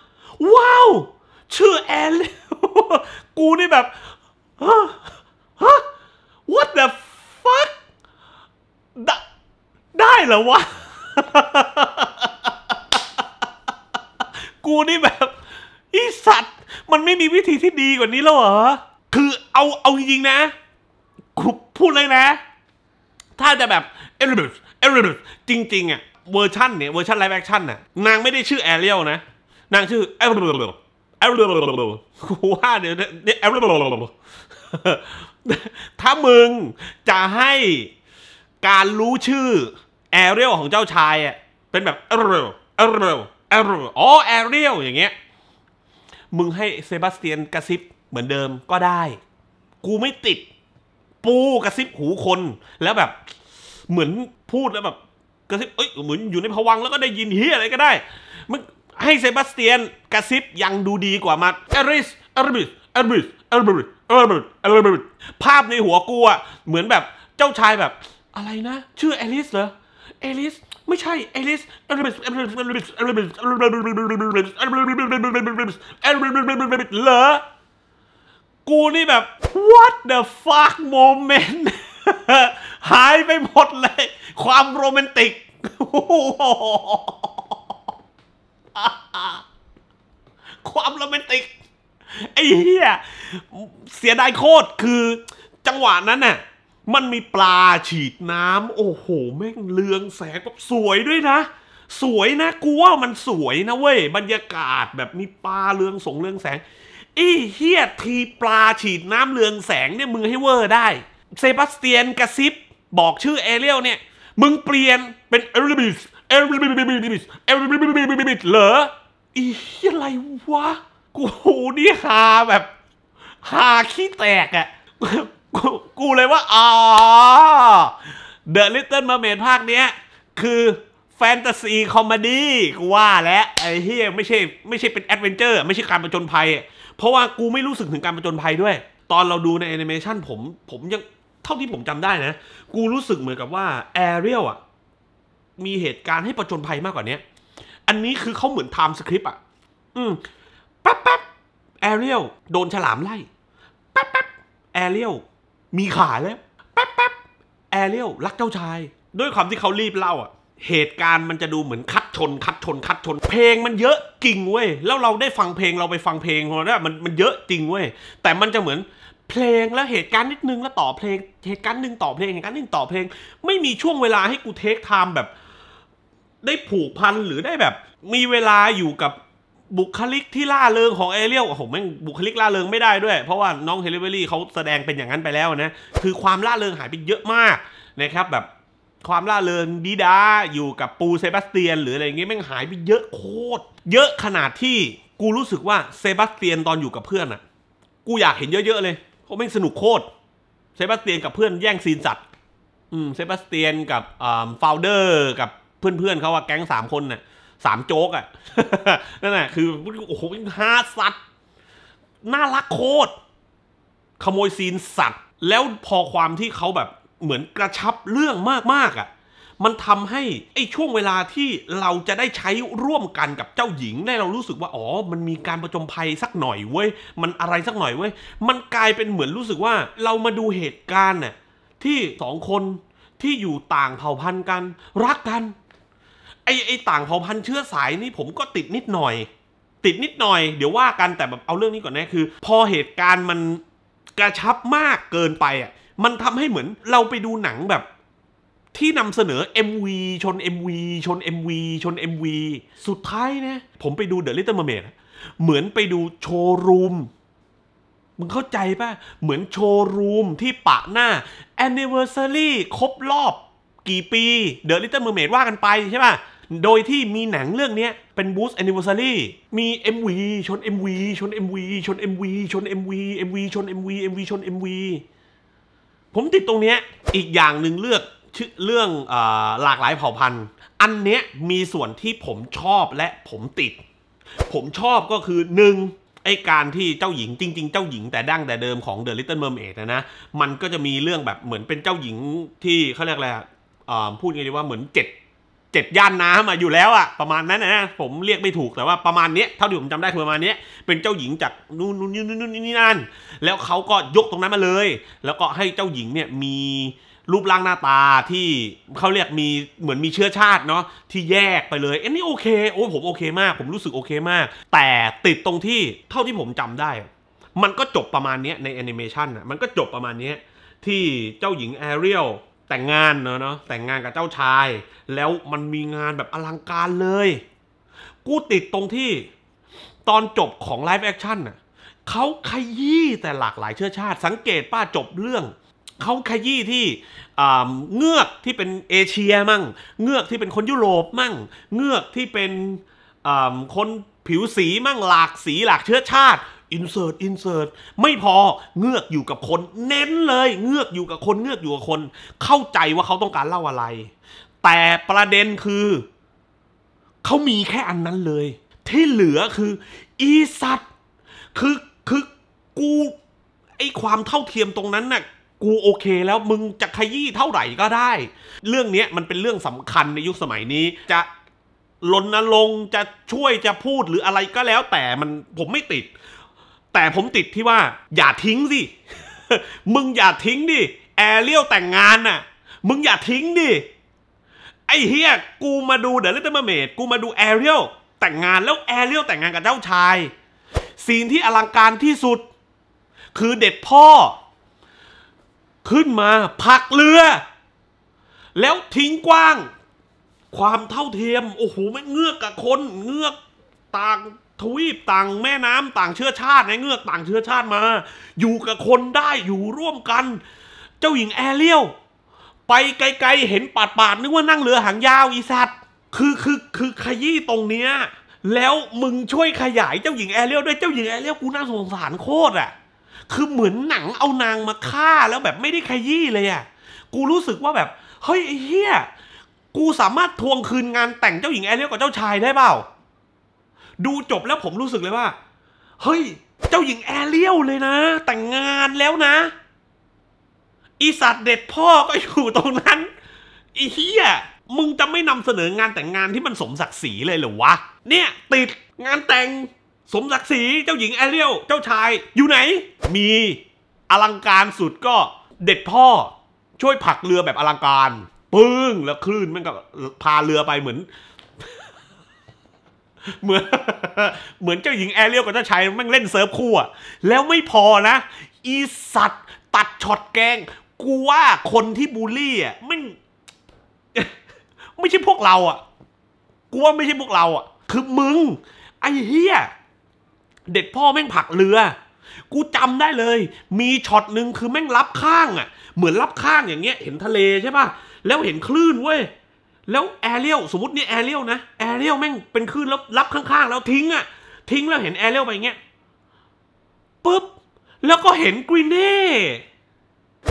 ว้าว ชื่อแอนกูนี่แบบฮะฮะ what the fuck ได้ได้เหรอวะ กูนี่แบบอีสัตว์ มันไม่มีวิธีที่ดีกว่านี้แล้วเหรอ คือเอาเอา จริง ๆ นะกูพูดเลยนะ ถ้าจะแบบ เอริบเอริบจริง ๆอะเวอร์ชั่นเนี่ยเวอร์ชันไลฟ์แอคชั่นน่ะ นางไม่ได้ชื่อแอเรียลนะนางชื่อแอลแอลกูว่าเดี๋ยวนี่แอลถ้ามึงจะให้การรู้ชื่อแอเรียลของเจ้าชายอ่ะ เป็นแบบแอเลแอเลแอเรีลอ๋อแอเรียลอย่างเงี้ย มึงให้เซบาสเตียนกระซิบเหมือนเดิมก็ได้ กูไม่ติดปูกระซิบหูคนแล้วแบบเหมือนพูดแล้วแบบ กระซิบเอ้ยเหมือนอยู่ในผวังแล้วก็ได้ยินเฮียอะไรก็ได้มันให้เซบาสเตียนกระซิบยังดูดีกว่ามัดเอริสเอริสเอริสเอริสเอริสเอริสภาพในหัวกูอะเหมือนแบบเจ้าชายแบบ อะไรนะ ชื่อเอริสเหรอเอริสไม่ใช่เอริสเอริสเอริสเอริสเอริสเอริสเอริสเอริสเอริสเอริสเหรอกูนี่แบบ what the fuck moment หายไปหมดเลย ความโรแมนติกความโรแมนติกไอ้เหี้ยเสียดายโคตรคือ จังหวะนั้นน่ะมันมีปลาฉีดน้ำโอ้โหแม่งเลืองแสงแบบสวยด้วยนะ สวยนะกูว่ามันสวยนะเว้ย บรรยากาศแบบมีปลาเลืองสงเลืองแสงอีเฮียทีปลาฉีดน้ำเลืองแสงเนี่ยมึงให้เวอร์ได้ เซบาสเตียนกระซิบบอกชื่อเอเรียลเนี่ย มึงเปลี่ยนเป็นเอลิบิสเอลบิบิบิบิบิเอลบิบิบิบิบิเหรออีอะไรวะกูนี่ฮาแบบฮาขี้แตกอ่ะกูเลยว่าอ๋อเดอะลิตเติ้ลมาเมดภาคเนี้ย คือแฟนตาซีคอมเมดี้กูว่าแล้วไอ้เฮียไม่ใช่ ไม่ใช่เป็นแอดเวนเจอร์ไม่ใช่การประจนภัย เพราะว่ากูไม่รู้สึกถึงการประจนภัยด้วย ตอนเราดูในแอนิเมชันผม ผมยังเท่าที่ผมจำได้นะกูรู้สึกเหมือนกับว่าแอเรียลอ่ะมีเหตุการณ์ให้ประจนภัยมากกว่านี้ อันนี้คือเขาเหมือนไทม์สคริปต์อ่ะ อืมแป๊บแป๊บแอเรียลโดนฉลามไล่แป๊บแป๊บแอเรียลมีขาแล้วแป๊บแป๊บแอเรียลรักเจ้าชาย ด้วยความที่เขารีบเล่าอ่ะ เหตุการณ์มันจะดูเหมือน คัดชน คัดชน คัดชน เพลงมันเยอะจริงเว้ย แล้วเราได้ฟังเพลงเราไปฟังเพลงเราเนี่ยมันมันเยอะจริงเว้ย แต่มันจะเหมือนเพลงแล้วเหตุการณ์นิดนึงแล้วต่อเพลงเหตุการณ์หนึ่งต่อเพลงเหตุการณ์หนึ่งต่อเพลง ไม่มีช่วงเวลาให้กูเทคไทม์แบบได้ผูกพันหรือได้แบบมีเวลาอยู่กับบุคลิกที่ล่าเริงของเอเรียลผมแม่งบุคลิกล่าเริงไม่ได้ด้วย เพราะว่าน้องเฮลิเวอรี่เขาแสดงเป็นอย่างนั้นไปแล้วนะคือความล่าเริงหายไปเยอะมากนะครับแบบความล่าเริงดีดาอยู่กับปูเซบาสเตียน หรืออะไรเงี้ยแม่งหายไปเยอะโคตรเยอะขนาดที่กูรู้สึกว่าเซบาสเตียนตอนอยู่กับเพื่อนอะกูอยากเห็นเยอะ ๆ เลยราะไม่สนุกโคตร เซบาสเตียนกับเพื่อนแย่งซีนสัตว์ อืมเซบาสเตียนกับอ่าฟาวเดอร์กับเพื่อนๆเขาว่าแก๊งสามคนน่ะสามโจ๊กอ่ะ นั่นแหละคือโอ้โหหาสัตว์ น่ารักโคตรขโมยซีนสัตว์ แล้วพอความที่เขาแบบเหมือนกระชับเรื่องมากๆอ่ะมันทำให้ไอ้ช่วงเวลาที่เราจะได้ใช้ร่วมกันกับเจ้าหญิง ได้เรารู้สึกว่า อ๋อมันมีการประจมภัยสักหน่อยเว้ยมันอะไรสักหน่อยเว้ยมันกลายเป็นเหมือนรู้สึกว่าเรามาดูเหตุการณ์น่ะที่สองคนที่อยู่ต่างเผ่าพันธุ์กันรักกันไอ้ไอ้ต่างเผ่าพันธุ์เชื้อสายนี่ผมก็ติดนิดหน่อย ติดนิดหน่อยเดี๋ยวว่ากันแต่แบบเอาเรื่องนี้ก่อนนะคือ พอเหตุการณ์มันกระชับมากเกินไปอ่ะมันทำให้เหมือนเราไปดูหนังแบบที่นำเสนอ MV ชน MV ชน MV ชน MV สุดท้ายนะผมไปดู The Little Mermaid เหมือนไปดูโชว์รูม มึงเข้าใจป่ะ เหมือนโชว์รูมที่ปะหน้า Anniversary ครบรอบกี่ปี The Little Mermaid ว่ากันไปใช่ป่ะ โดยที่มีหนังเรื่องนี้เป็นบูส o อน Anniversary มี MV ชน MV ชน MV ชน MV ชน MV MV ชน MV MV ชน MV ผมติดตรงนี้ อีกอย่างหนึ่งเลือกชื่อเรื่องอหลากหลายเผ่าพันธุ์ อันเนี้ยมีส่วนที่ผมชอบและผมติด ผมชอบก็คือหนึ่งไอการที่เจ้าหญิงจริงๆ เจ้าหญิงแต่ดั้งแต่เดิมของ The Little Mermaid นะนะ มันก็จะมีเรื่องแบบเหมือนเป็นเจ้าหญิงที่เขาเรียกอะไรพูดไงดีว่าเหมือนเจ็ด เจ็ดย่านน้ำอาอยู่แล้วอ่ะประมาณนั้นนะ ผมเรียกไม่ถูกแต่ว่าประมาณนี้เท่าที่ผมจำได้ประมาณนี้เป็นเจ้าหญิงจากนู่นนู่นนี่นั่นแล้วเขาก็ยกตรงนั้นมาเลย แล้วก็ให้เจ้าหญิงเนี่ยมีรูปร่างหน้าตาที่เขาเรียกมีเหมือนมีเชื้อชาติเนาะที่แยกไปเลยเอ็นนี่โอเคโอ้ผมโอเคมาก ผมรู้สึกโอเคมาก แต่ติดตรงที่เท่าที่ผมจำได้ มันก็จบประมาณนี้ในแอนิเมชันอ่ะมันก็จบประมาณนี้ที่เจ้าหญิงแอเรียลแต่งงานเนาะเนาะแต่งงาน กับเจ้าชาย แล้วมันมีงานแบบอลังการเลย กูติดตรงที่ตอนจบของไลฟ์แอคชั่นน่ะเขาขยี้แต่หลากหลายเชื้อชาติ สังเกตป้าจบเรื่องเขาขยี้ที่เงือกที่เป็นเอเชียมั่ง เงือกที่เป็นคนยุโรปมั่ง เงือกที่เป็นคนผิวสีมั่งหลากสีหลากเชื้อชาติอินเสิร์ตอินเสิร์ตไม่พอเงือกอยู่กับคนเน้นเลยเงือกอยู่กับคนเงือกอยู่กับคน เข้าใจว่าเขาต้องการเล่าอะไร แต่ประเด็นคือเขามีแค่อันนั้นเลย ที่เหลือคือ อีสัต์คือคือกูไอความเท่าเทียมตรงนั้นนะ่ะกูโอเคแล้วมึงจะขยี้เท่าไหร่ก็ได้ เรื่องนี้มันเป็นเรื่องสำคัญในยุคสมัยนี้ จะลนลงจะช่วยจะพูดหรืออะไรก็แล้ว แต่มันผมไม่ติด แต่ผมติดที่ว่า อย่าทิ้งสิ มึงอย่าทิ้งดิแอรเรียลแต่งงานน่ะมึงอย่าทิ้งดิไอ้เฮียกูมาดูเดอะลิตเตอร์มาเมดกูมาดูแอรเรียลแต่งงานแล้วแอรเรียลแต่งงานกับเจ้าชายซีนที่อลังการที่สุด คือเด็ดพ่อขึ้นมา ผักเรือ แล้วทิ้งกว้าง ความเท่าเทียมโอ้โหไม่เงือกกับคนเงือกต่างทวีปต่างแม่น้ำ ต่างเชื้อชาติในเงือกต่างเชื้อชาติมา อยู่กับคนได้อยู่ร่วมกัน เจ้าหญิงแอเรียลไปไกลๆเห็นปาดปาดนึกว่านั่งเรือหางยาว อีสัตว์คือคือคือขยี้ตรงเนี้ยแล้วมึงช่วยขยายเจ้าหญิงแอเรียลด้วยเจ้าหญิงแอเรียลกูน่าสงสารโคตรอะคือเหมือนหนังเอานางมาฆ่าแล้วแบบไม่ได้ขยี้เลยอะ กูรู้สึกว่าแบบเฮ้ยไอ้เหี้ย กูสามารถทวงคืนงานแต่งเจ้าหญิงแอเรียกับเจ้าชายได้เปล่า ดูจบแล้วผมรู้สึกเลยว่าเฮ้ยเจ้าหญิงแอเรียลเลยนะแต่งงานแล้วนะ อีสัตว์เด็ดพ่อก็อยู่ตรงนั้นไอ้เหี้ย มึงจะไม่นำเสนองานแต่งงานที่มันสมศักดิ์ศรีเลยเหรอวะ เนี่ย ติดงานแต่งสมศักดิ์ศรีเจ้าหญิงแอเรียลเจ้าชายอยู่ไหน มีอลังการสุดก็เด็ดพ่อ ช่วยผักเรือแบบอลังการปึ้งแล้วคลื่นมันก็พาเรือไปเหมือน เหมือนเหมือนเจ้าหญิงแอเรียลกับเจ้าชายมันเล่นเซิร์ฟคู่อะแล้วไม่พอนะอีสัตตัดช็อตแกงกูว่าคนที่บูลลี่อ่ะไม่ไม่ใช่พวกเรา อ่ะกูว่าไม่ใช่พวกเราอ่ะคือมึงไอ้เฮียเด็กพ่อแม่งผักเรือ กูจำได้เลย มีช็อตหนึ่งคือแม่งรับข้างอะ่ะเหมือนรับข้างอย่างเงี้ย เห็นทะเลใช่ป่ะ แล้วเห็นคลื่นเว้ย แล้วแอรเรียลสมมตินี่แอรเรียลนะ แอรเรียลแม่งเป็นคลื่นแล้วรับข้างๆแล้วทิ้งอะ่ะ ทิ้ง แล้วเห็นแอรเรียลไปเงี้ยปุ๊บ แล้วก็เห็นกรีเน่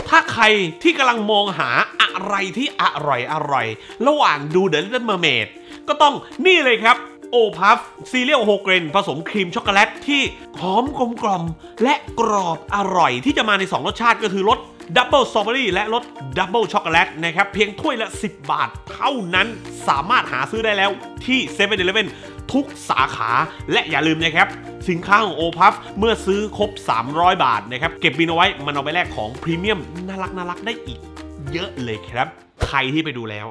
ถ้าใครที่กำลังมองหาอะไรที่อร่อยอร่อยระหว่างดูเดลิตเติ้ลเมอร์เมดก็ต้องนี่เลยครับโอพัฟซีเรียลโฮเกรนผสมครีมช็อกโกแลต ที่หอมกลมกล่อมและกรอบอร่อยที่จะมาใน 2 รสชาติก็คือรสดับเบิลสตรอเบอรี่และรสดับเบิลช็อกโกแลตนะครับเพียงถ้วยละ 10 บาท เท่านั้นสามารถหาซื้อได้แล้วที่7 e เ e ่ e อทุกสาขาและอย่าลืมนะครับ สินค้าของโอพัฟเมื่อซื้อครบ 300 บาทนะครับเก็บบินเอาไว้มันเอาไปแลกของพรีเมียมน่ารักน่ารักได้อีกเยอะเลยครับ ใครที่ไปดูแล้ว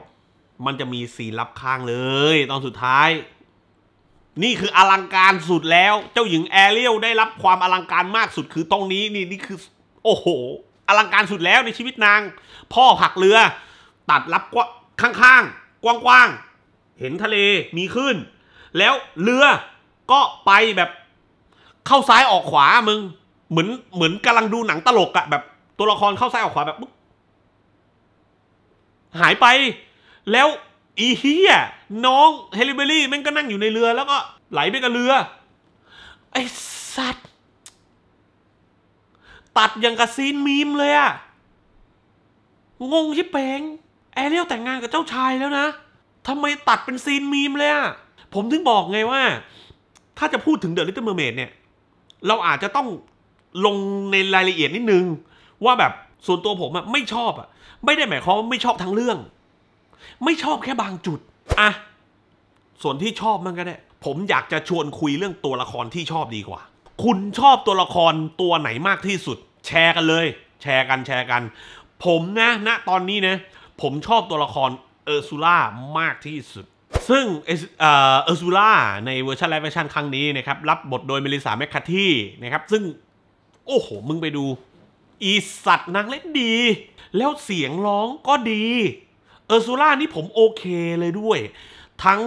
มันจะมีสีรับข้างเลย ตอนสุดท้าย นี่คืออลังการสุดแล้ว เจ้าหญิงแอเรียลได้รับความอลังการมากสุดคือตรงนี้นี่นี่คือ โอ้โห อลังการสุดแล้วในชีวิตนาง พ่อผักเรือ ตัดรับกข้างๆกว้างๆ เห็นทะเลมีคลื่นแล้วเรือก็ไปแบบ เข้าซ้ายออกขวามึง เหมือนเหมือนกำลังดูหนังตลกอะแบบตัวละครเข้าซ้ายออกขวาแบบหายไปแล้วอีเฮียน้องเฮลิเบอรี่แม่งก็นั่งอยู่ในเรือแล้วก็ไหลไปกับเรือ ไอ้สัตว์ ตัดอย่างกับซีนมีมเลยอะงงชิบเปงแอรียลแต่งงานกับเจ้าชายแล้วนะทำไมตัดเป็นซีนมีมเลยอะผมถึงบอกไงว่า ถ้าจะพูดถึงเดอะลิตเติ้ลเมอร์เมดเนี่ย เราอาจจะต้องลงในรายละเอียดนิดนึง ว่าแบบส่วนตัวผมอะไม่ชอบอะไม่ได้หมายความว่าไม่ชอบทั้งเรื่องไม่ชอบแค่บางจุดอ่ะส่วนที่ชอบมันก็ได้ผมอยากจะชวนคุยเรื่องตัวละครที่ชอบดีกว่า คุณชอบตัวละครตัวไหนมากที่สุด แชร์กันเลย แชร์กันแชร์กัน ผมนะณนะตอนนี้นะ ผมชอบตัวละครเออร์ซูล่ามากที่สุด ซึ่งเออร์ซูล่าในเวอร์ชันไลฟ์เวอร์ชันครั้งนี้นะครับรับบทโดยเมลิสาแมคคาที่นะครับ ซึ่ง โอ้โห มึงไปดู อีสัตว์นางเล่นดี แล้วเสียงร้องก็ดีเออร์ซูล่านี่ผมโอเคเลยด้วย ทั้ง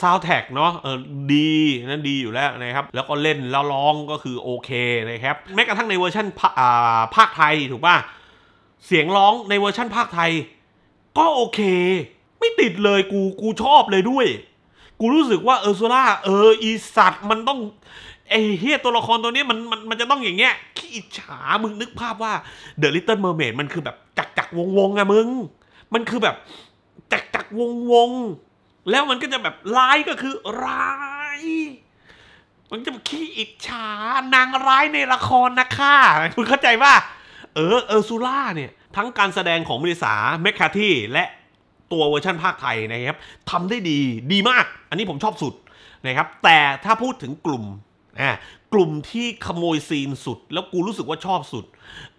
ซาวแท็กเนาะเออดีนั่นดีอยู่แล้วนะครับ แล้วก็เล่นแล้วร้องก็คือโอเคนะครับ แม้กระทั่งในเวอร์ชันภาคไทยถูกป่ะ เสียงร้องในเวอร์ชันภาคไทย ก็โอเค ไม่ติดเลยกูกูชอบเลยด้วย กูรู้สึกว่าเออร์ซูล่าเอออีสัตว์ มันต้อง ไอ้เฮียตัวละครตัวนี้มันมันมันจะต้องอย่างเงี้ยขี้ฉามึงนึกภาพว่าเดอะลิตเติ้ลเมอร์เมดมันคือแบบจักจักวงวงอะมึงมันคือแบบจักจักวงวง แล้วมันก็จะแบบร้ายก็คือร้าย มันจะขี้อิจฉานางร้ายในละครนะคะคุณเข้าใจว่าเออเออซูล่าเนี่ย ทั้งการแสดงของมิริสาเมคคาที่ และตัวเวอร์ชันภาคไทยนะครับทำได้ดีดีมาก อันนี้ผมชอบสุดนะครับ แต่ถ้าพูดถึงกลุ่มอ่ากลุ่มที่ขโมยซีนสุด แล้วกูรู้สึกว่าชอบสุด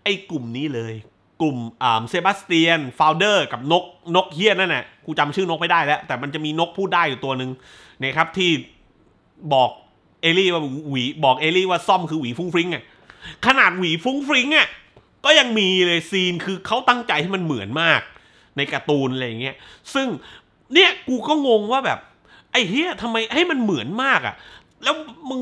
ไอ้กลุ่มนี้เลยกลุ่มอ่าเซบาสเตียนฟาวเดอร์ กับนกนกเฮียนนั่นแหละกูจำชื่อนกไม่ได้แล้ว แต่มันจะมีนกพูดได้อยู่ตัวหนึ่งนะครับ ที่บอกเอลี่ว่าหวีบอกเอลี่ว่าซ่อมคือหวีฟุ้งฟริ้งไงขนาดหวีฟุ้งฟริ้งอ่ะก็ยังมีเลย ซีนคือเขาตั้งใจให้มันเหมือนมากในการ์ตูนอะไรเงี้ยซึ่ง เนี่ยกูก็งงว่าแบบไอ้เฮียทำไมให้มันเหมือนมากอ่ะแล้วมึง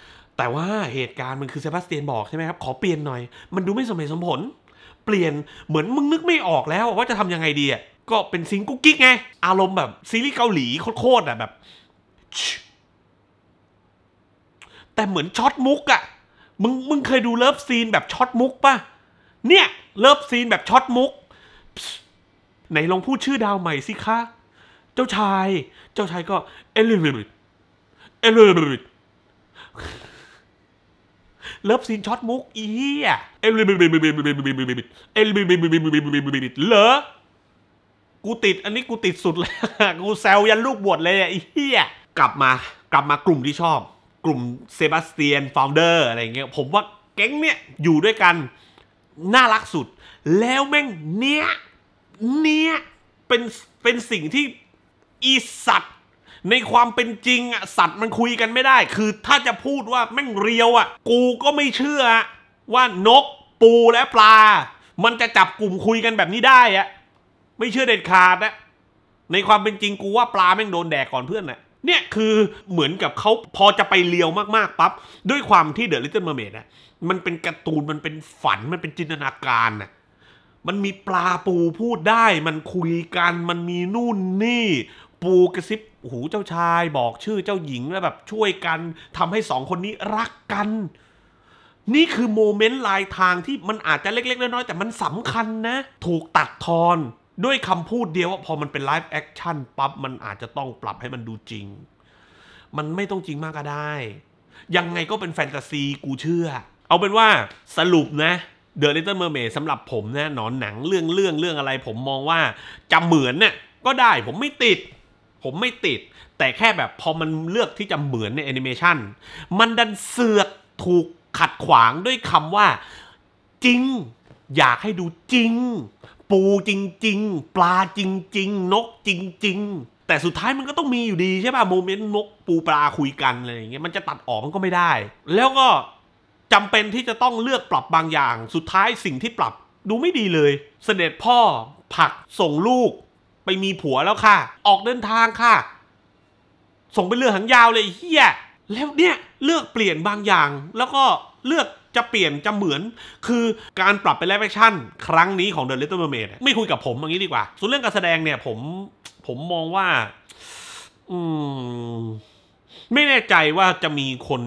แต่ว่าเหตุการณ์มันคือเซบาสเตียนบอกใช่ไหมครับ ขอเปลี่ยนหน่อยมันดูไม่สมเหตุสมผล เปลี่ยนเหมือนมึงนึกไม่ออกแล้วว่าจะทำยังไงดีอ่ะก็เป็นซิงกุ๊กกิ๊กไง อารมณ์แบบซีรีส์เกาหลีโคตรๆอ่ะแบบ แต่เหมือนช็อตมุกอ่ะมึงมึงเคยดูเลิฟซีนแบบช็อตมุกป่ะเนี่ยเลิฟซีนแบบช็อตมุกไหนลองพูดชื่อดาวใหม่สิคะเจ้าชาย เจ้าชายก็เอลิริดเอลิริเลิฟซีนช็อตมุกอีเหี้ยเอลิบิบิบิบิบิบิบิบิบิบิบิบิบิบิบิบิบิเหรอกูติด อันนี้กูติดสุดเลยกูแซวยันลูกบวชเลยิบิเิีิยกลับมากลับมากลุ่มที่ชอบ กลุ่มเซบาสเตียนฟาวเดอร์อะไรเงี้ยผมว่าแก๊งเนีบยอยู่ด้วยกัน น่ารักสุด แล้วแม่งเนี้ยเนี้ยเป็นเป็นสิ่งที่อีสัตว์ในความเป็นจริงอ่ะ สัตว์มันคุยกันไม่ได้ คือถ้าจะพูดว่าแม่งเรียวอ่ะ กูก็ไม่เชื่อว่านกปูและปลา มันจะจับกลุ่มคุยกันแบบนี้ได้อ่ะ ไม่เชื่อเด็ดขาดนะในความเป็นจริงกูว่าปลาแม่งโดนแดกก่อนเพื่อนนะเนี่ยคือเหมือนกับเขาพอจะไปเลียวมากๆปั๊บด้วยความที่เดอะลิตเติ้ลเมอร์เมด่ะมันเป็นการ์ตูนมันเป็นฝันมันเป็นจินตนาการนะมันมีปลาปูพูดได้ มันคุยกันมันมีนู่นนี่ปูกระซิบโอ้โห เจ้าชายบอกชื่อเจ้าหญิงแล้วแบบช่วยกันทำให้สองคนนี้รักกัน นี่คือโมเมนต์ลายทางที่มันอาจจะเล็กๆน้อยๆแต่มันสำคัญนะ ถูกตัดทอนด้วยคำพูดเดียวว่าพอมันเป็นไลฟ์แอคชั่นปั๊บมันอาจจะต้องปรับให้มันดูจริง มันไม่ต้องจริงมากก็ได้ ยังไงก็เป็นแฟนตาซีกูเชื่อ เอาเป็นว่าสรุปนะเดอะลิตเติ้ลเมอร์เมสำหรับผมนะหนอนหนังเรื่องเรื่องเรื่องอะไรผมมองว่าจะเหมือนเนะ่ยก็ได้ผมไม่ติดผมไม่ติด แต่แค่แบบพอมันเลือกที่จะเหมือนในแอนิเมชันมันดันเสือกถูกขัดขวางด้วยคำว่า จริง อยากให้ดูจริง ปูจริงๆปลาจริงๆ นกจริง ๆ แต่สุดท้ายมันก็ต้องมีอยู่ดีใช่ป่ะโมเมนต์นกปูปลาคุยกันอะไรอย่างเงี้ยมันจะตัดออกมันก็ไม่ได้ แล้วก็จำเป็นที่จะต้องเลือกปรับบางอย่าง สุดท้ายสิ่งที่ปรับดูไม่ดีเลย เสด็จพ่อผักส่งลูกไปมีผัวแล้วค่ะ ออกเดินทางค่ะ ส่งไปเรือหางยาวเลยเฮียแล้วเนี่ย เลือกเปลี่ยนบางอย่าง แล้วก็เลือกจะเปลี่ยนจะเหมือน คือการปรับเป็นไลฟ์แอคชั่น ครั้งนี้ของ The Little Mermaid ไม่คุยกับผมอย่างนี้ดีกว่า ส่วนเรื่องการแสดงเนี่ย ผม ผมมองว่า อืม ไม่แน่ใจว่าจะมีคน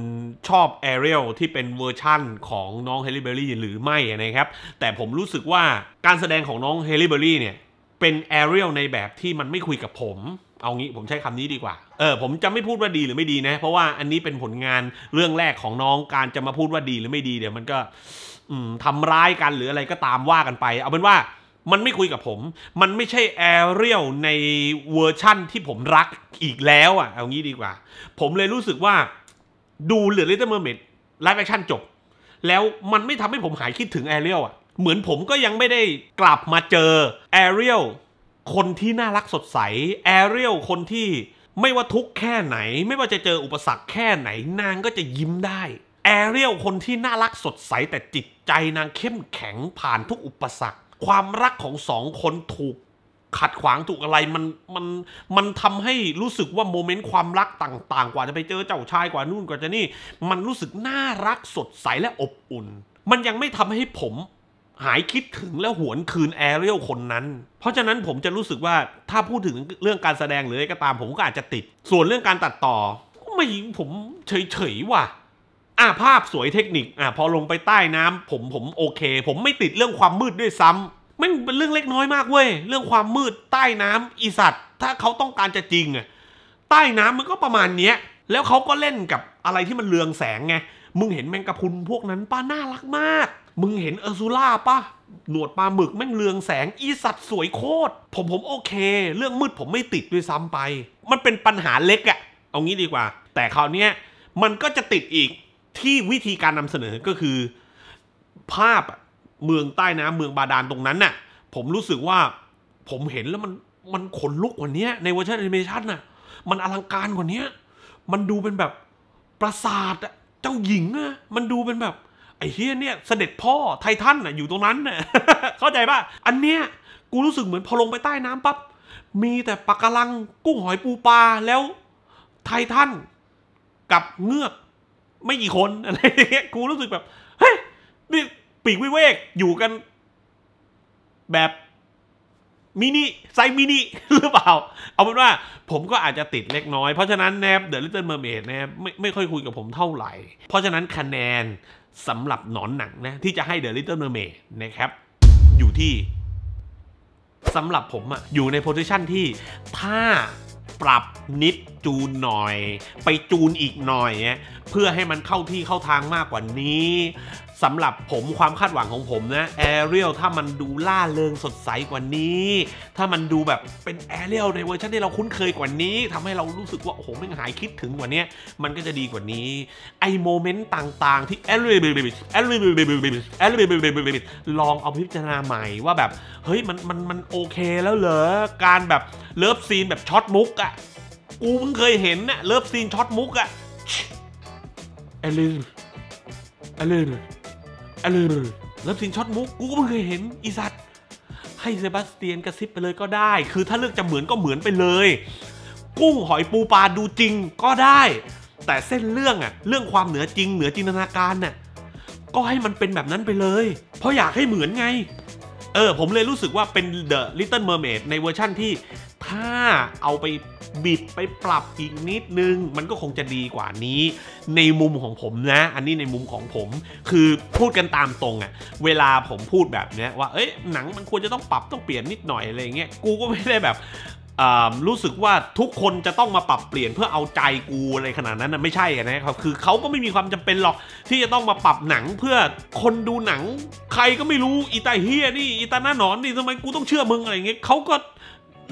ชอบแอเรียลที่เป็นเวอร์ชั่น ของน้องเฮลิเบอรี่หรือไม่นะครับ แต่ผมรู้สึกว่าการแสดงของน้องเฮลิเบอรี่เนี่ยเป็นแอเรียลในแบบที่มันไม่คุยกับผม เอางี้ผมใช้คำนี้ดีกว่า เออผมจะไม่พูดว่าดีหรือไม่ดีนะ เพราะว่าอันนี้เป็นผลงานเรื่องแรกของน้องการจะมาพูดว่าดีหรือไม่ดีเดี๋ยวมันก็ทำร้ายกันหรืออะไรก็ตามว่ากันไป เอาเป็นว่ามันไม่คุยกับผม มันไม่ใช่แอเรียลในเวอร์ชั่นที่ผมรักอีกแล้วอ่ะ เอางี้ดีกว่า ผมเลยรู้สึกว่าดูเหลือลตเตอร์เมอร์เมดไลฟ์แอคชั่นจบ แล้วมันไม่ทำให้ผมหายคิดถึงแอเรียลอ่ะเหมือนผมก็ยังไม่ได้กลับมาเจอแอเรียลคนที่น่ารักสดใสแอเรียลคนที่ไม่ว่าทุกแค่ไหน ไม่ว่าจะเจออุปสรรคแค่ไหนนางก็จะยิ้มได้แอเรียลคนที่น่ารักสดใสแต่จิตใจนางเข้มแข็งผ่านทุกอุปสรรค ความรักของสองคนถูก ขัดขวางถูกอะไรมันมันมันทำให้รู้สึกว่าโมเมนต์ความรักต่างๆ กว่าจะไปเจอเจ้าชายกว่านู่นกว่าจะนี่ มันรู้สึกน่ารักสดใสและอบอุ่น มันยังไม่ทำให้ผมหายคิดถึงแล้วหวนคืนแอเรียลคนนั้น เพราะฉะนั้นผมจะรู้สึกว่าถ้าพูดถึงเรื่องการแสดงหรืออะไรก็ตามผมก็อาจจะติด ส่วนเรื่องการตัดต่อไม่ผมเฉยๆว่ะ อ่ะ ภาพสวยเทคนิค อ่ะ พอลงไปใต้น้ำ ผมผมโอเค ผมไม่ติดเรื่องความมืดด้วยซ้ำมันเป็นเรื่องเล็กน้อยมากเว้ย เรื่องความมืดใต้น้ำอีสัตว์ ถ้าเขาต้องการจะจริงอ่ะใต้น้ำมันก็ประมาณเนี้ย แล้วเขาก็เล่นกับอะไรที่มันเรืองแสงไงมึงเห็นแมงกะพุนพวกนั้นป้าน่ารักมากมึงเห็นเออร์ซูล่าปะหนวดปลาหมึกแม่งเรืองแสง อีสัตว์สวยโคตร ผมผมโอเค เรื่องมืดผมไม่ติดด้วยซ้ำไป มันเป็นปัญหาเล็กอะ เอางี้ดีกว่า แต่คราวนี้มันก็จะติดอีกที่วิธีการนำเสนอก็คือ ภาพเมืองใต้น้ำเมืองบาดาลตรงนั้นน่ะผมรู้สึกว่าผมเห็นแล้วมันมันขนลุกกว่านี้ ในเวอร์ชันแอนิเมชันน่ะมันอลังการกว่านี้มันดูเป็นแบบปราสาทอะเจ้าหญิงอะมันดูเป็นแบบเฮียเนี่ย เสด็จพ่อไททันน่ะอยู่ตรงนั้นน่ะเข้าใจป่ะ อันเนี้ย กูรู้สึกเหมือนพอลงไปใต้น้ำปั๊บ มีแต่ปะการังกุ้งหอยปูปลาแล้ว ไททันกับเงือกไม่กี่คนอะไรเงี้ยกูรู้สึกแบบ เฮ้ยนี่ปีกวิเวก อยู่กัน แบบ มินิไซมินิหรือเปล่า เอาเป็นว่าผมก็อาจจะติดเล็กน้อย เพราะฉะนั้นแนบเดอะลิตเติ้ลเมอร์เมดแนบไม่ไม่ค่อยคุยกับผมเท่าไหร่ เพราะฉะนั้นคะแนนสำหรับหนอนหนังนะ ที่จะให้ The Little Mermaid นะครับ อยู่ที่ สำหรับผมอะอยู่ในโพสิชันที่ ถ้าปรับนิดจูนหน่อย ไปจูนอีกหน่อยเพื่อให้มันเข้าที่เข้าทางมากกว่านี้สำหรับผมความคาดหวังของผมนะแอรียลถ้ามันดูล่าเริงสดใสกว่านี้ ถ้ามันดูแบบเป็นแอรียลในเวอร์ชันที่เราคุ้นเคยกว่านี้ทำให้เรารู้สึกว่าโอ้โหมันหายคิดถึงกว่านี้มันก็จะดีกว่านี้ไอโมเมนต์ต่างๆ ที่แออรียลแอรียลแอรียลลองเอาพิจารณาใหม่ว่าแบบ เฮ้ย มันมันมันโอเคแล้วเหรอการแบบเลิฟซีนแบบช็อตมุกอะกูเพิ่งเคยเห็นนะเลิฟซีนช็อตมุกอะแอรียลแอรียลอลืรแล้วนงช็อตมุกกูก็เ่เคยเห็นอีสัตให้เซบาสเตียนกระซิบไปเลยก็ได้ คือถ้าเลือกจะเหมือนก็เหมือนไปเลย กุ้งหอยปูปลาดูจริงก็ได้ แต่เส้นเรื่องอะเรื่องความเหนือจริงเหนือจินตนาการน่ะก็ให้มันเป็นแบบนั้นไปเลย เพราะอยากให้เหมือนไงเออผมเลยรู้สึกว่าเป็น The Little Mermaid ในเวอร์ชั่นที่ ถ้าเอาไปบิดไปปรับอีกนิดนึง มันก็คงจะดีกว่านี้ ในมุมของผมนะ อันนี้ในมุมของผมคือพูดกันตามตรงอะเวลาผมพูดแบบเนี้ยว่า เอ้ยหนังมันควรจะต้องปรับต้องเปลี่ยนนิดหน่อยอะไรเงี้ยกูก็ไม่ได้แบบรู้สึกว่าทุกคนจะต้องมาปรับเปลี่ยนเพื่อเอาใจกูอะไรขนาดนั้นนะไม่ใช่นะครับ คือเขาก็ไม่มีความจำเป็นหรอกที่จะต้องมาปรับหนังเพื่อคนดูหนัง ใครก็ไม่รู้อีตาเฮียนี่อีตาหน้าหนอนนี่ทำไมกูต้องเชื่อมึงอะไรเงี้ยเขาก็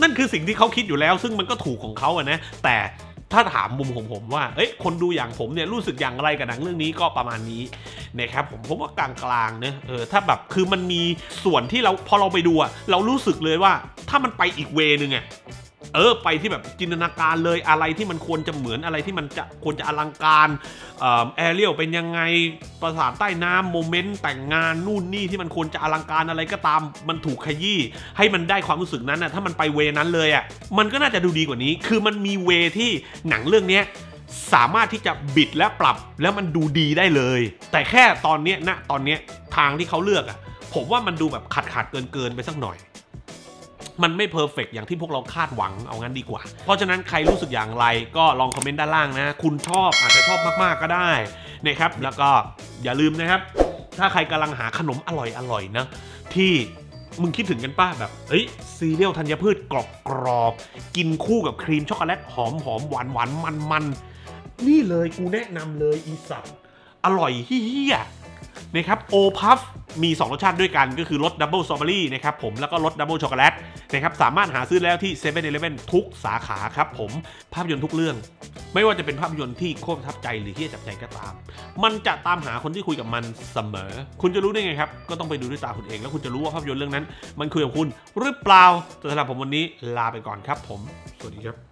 นั่นคือสิ่งที่เขาคิดอยู่แล้ว ซึ่งมันก็ถูกของเขาอะนะแต่ถ้าถามมุมของผม ว่าเอ้ยคนดูอย่างผมเนี่ยรู้สึกอย่างไรกับหนังเรื่องนี้ก็ประมาณนี้นะครับผมผมว่ากลางๆเนะเออถ้าแบบคือมันมีส่วนที่เราพอเราไปดูอะเรารู้สึกเลยว่าถ้ามันไปอีกเวนึงอะเออไปที่แบบจินตนาการเลยอะไรที่มันควรจะเหมือนอะไรที่มันจะควรจะอลังการแอเรียลเป็นยังไงประสาทใต้น้ำโมเมนต์แต่งงานนู่นนี่ที่มันควรจะอลังการอะไรก็ตามมันถูกขยี้ให้มันได้ความรู้สึกนั้นนะถ้ามันไปเวนั้นเลยอ่ะมันก็น่าจะดูดีกว่านี้ คือมันมีเวที่หนังเรื่องนี้สามารถที่จะบิดและปรับแล้วมันดูดีได้เลย แต่แค่ตอนนี้นะตอนนี้ทางที่เขาเลือกอะผมว่ามันดูแบบขาดขาดเกินเกินไปสักหน่อยมันไม่เพอร์เฟกอย่างที่พวกเราคาดหวังเอางั้นดีกว่า เพราะฉะนั้นใครรู้สึกอย่างไรก็ลองคอมเมนต์ด้านล่างนะ คุณชอบอาจจะชอบมาก ๆ ก็ได้นะครับ แล้วก็อย่าลืมนะครับ ถ้าใครกำลังหาขนมอร่อย ๆ นะ ที่มึงคิดถึงกันป้าแบบ เฮ้ย ซีเรียลธัญพืชกรอบกรอบกินคู่กับครีมช็อกโกแลตหอมหอมหวานหวานมันมันนี่เลยกูแนะนำเลยอีสัตว์อร่อยเฮี้ยนะครับโอพัฟมี 2 รสชาติด้วยกัน ก็คือรสดับเบิลสตรอเบอรี่นะครับผมแล้วก็รสดับเบิลช็อกโกแลตนะครับสามารถหาซื้อแล้วที่7 e เ e ่ e อทุกสาขาครับผม ภาพยนตร์ทุกเรื่อง ไม่ว่าจะเป็นภาพยนตร์ที่โคตรทับใจหรือที่จับใจก็ตาม มันจะตามหาคนที่คุยกับมันเสมอ คุณจะรู้ได้ไงครับ ก็ต้องไปดูด้วยตาคุณเองแล้วคุณจะรู้ว่าภาพยนตร์เรื่องนั้น มันคุยกับคุณหรือเปล่าสำหรับผมวันนี้ลาไปก่อนครับ ผม สวัสดีครับ